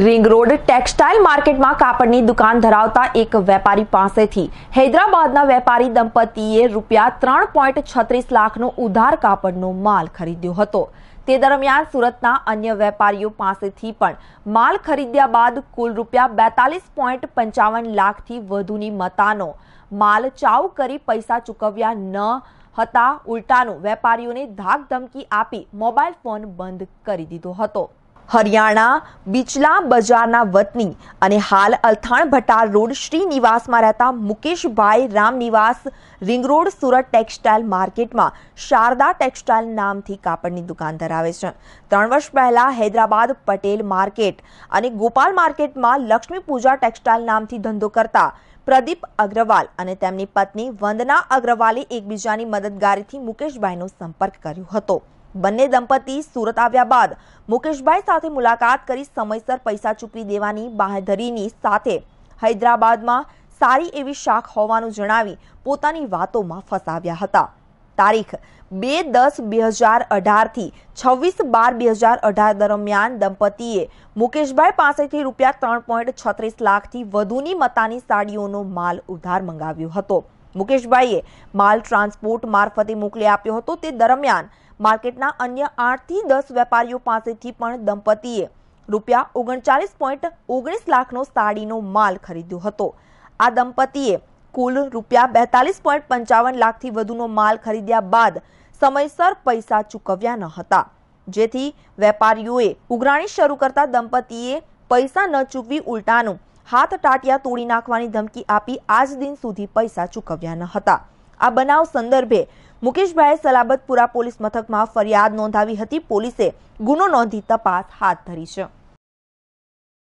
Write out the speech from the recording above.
ring road textile માર્કેટમાં કાપડની દુકાન ધરાવતા એક વેપારી પાસેથી હૈદરાબાદના વેપારી દંપતીએ રૂપિયા ત્રણ પોઈન્ટ છત્રીસ લાખનો ઉધાર કાપડનો માલ ખરીદ્યો હતો તે દરમિયાન સુરતના અન્ય વેપારીઓ પાસેથી પણ માલ ખરીદ્યા બાદ કુલ રૂપિયા બેતાલીસ પોઈન્ટ પંચાવન લાખથી વધુની મતાનો માલ ચાઉ કરી પૈસા ચૂકવ્યા ન હતા ઉલટાનું વેપારીઓને ધાક ધમકી આપી મોબાઈલ ફોન બંધ કરી દીધો હતો હરિયાણા બિચલા બજારના વતની અને હાલ અલથાણ ભટાર રોડ શ્રીનિવાસમાં રહેતા મુકેશભાઈ રામનિવાસ રિંગરોડ સુરત ટેક્સટાઇલ માર્કેટમાં શારદા ટેક્સટાઇલ નામથી કાપડની દુકાન ધરાવે છે ત્રણ વર્ષ પહેલાં હૈદરાબાદ પટેલ માર્કેટ અને ગોપાલ માર્કેટમાં લક્ષ્મી પૂજા ટેક્સટાઇલ નામથી ધંધો કરતા પ્રદીપ અગ્રવાલ અને તેમની પત્ની વંદના અગ્રવાલે એકબીજાની મદદગારીથી મુકેશભાઈનો સંપર્ક કર્યો હતો બંને દંપતી સુરત આવ્યા બાદ મુકેશભાઈ સાથે મુલાકાત કરી સમયસર પૈસા ચૂકવી દેવાની બાહેધરીની સાથે હૈદરાબાદમાં સારી એવી શાખ હોવાનું જણાવી પોતાની વાતોમાં ફસાવ્યા હતા તારીખ બે દસ બે હજાર અઢારથી છવ્વીસ બાર બે હજાર અઢાર દરમિયાન દંપતીએ મુકેશભાઈ પાસેથી રૂપિયા ત્રણ પોઈન્ટ છત્રીસ લાખથી વધુની મતાની સાડીઓનો માલ ઉધાર મંગાવ્યો હતો મુકેશભાઈએ માલ ટ્રાન્સપોર્ટ મારફતે મોકલી આપ્યો હતો તે દરમિયાન માર્કેટના અન્ય આઠથી દસ વેપારીઓ પાસેથી પણ દંપતીએ રૂપિયા ઓગણચાલીસ પોઈન્ટ ઓગણીસ લાખનો સાડીનો માલ ખરીદ્યો હતો આ દંપતીએ કુલ રૂપિયા બેતાલીસ પોઈન્ટ પંચાવન લાખથી વધુનો માલ ખરીદ્યા બાદ સમયસર પૈસા ચૂકવ્યા ન હતા જેથી વેપારીઓએ ઉઘરાણી શરૂ કરતા દંપતીએ પૈસા ન ચૂકવી ઉલટાનું હાથ ટાટિયા તોડી નાખવાની ધમકી આપી આજ દિન સુધી પૈસા ચૂકવ્યા ન હતા આ બનાવ સંદર્ભે મુકેશભાઈએ સલાબતપુરા પોલીસ મથકમાં ફરિયાદ નોંધાવી હતી પોલીસે ગુનો નોંધી તપાસ હાથ ધરી છે